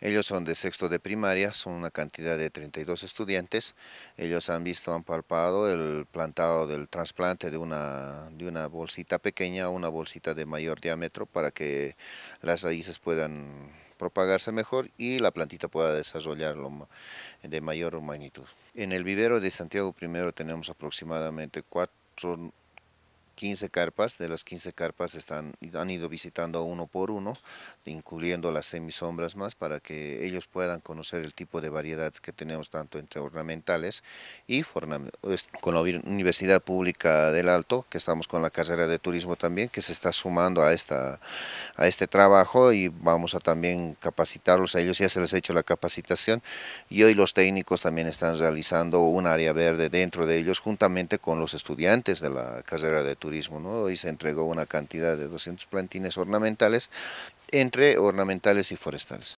Ellos son de sexto de primaria, son una cantidad de 32 estudiantes. Ellos han visto, han palpado el plantado del trasplante de una, de una bolsita pequeña a una bolsita de mayor diámetro para que las raíces puedan propagarse mejor y la plantita pueda desarrollarlo de mayor magnitud. En el vivero de Santiago I tenemos aproximadamente cuatro 15 carpas, de las 15 carpas están, han ido visitando uno por uno, incluyendo las semisombras más, para que ellos puedan conocer el tipo de variedades que tenemos tanto entre ornamentales y con la Universidad Pública del Alto, que estamos con la carrera de turismo también, que se está sumando a, esta, a este trabajo y vamos a también capacitarlos a ellos, ya se les ha hecho la capacitación y hoy los técnicos también están realizando un área verde dentro de ellos juntamente con los estudiantes de la carrera de turismo turismo. Hoy se entregó una cantidad de 200 plantines ornamentales, entre ornamentales y forestales.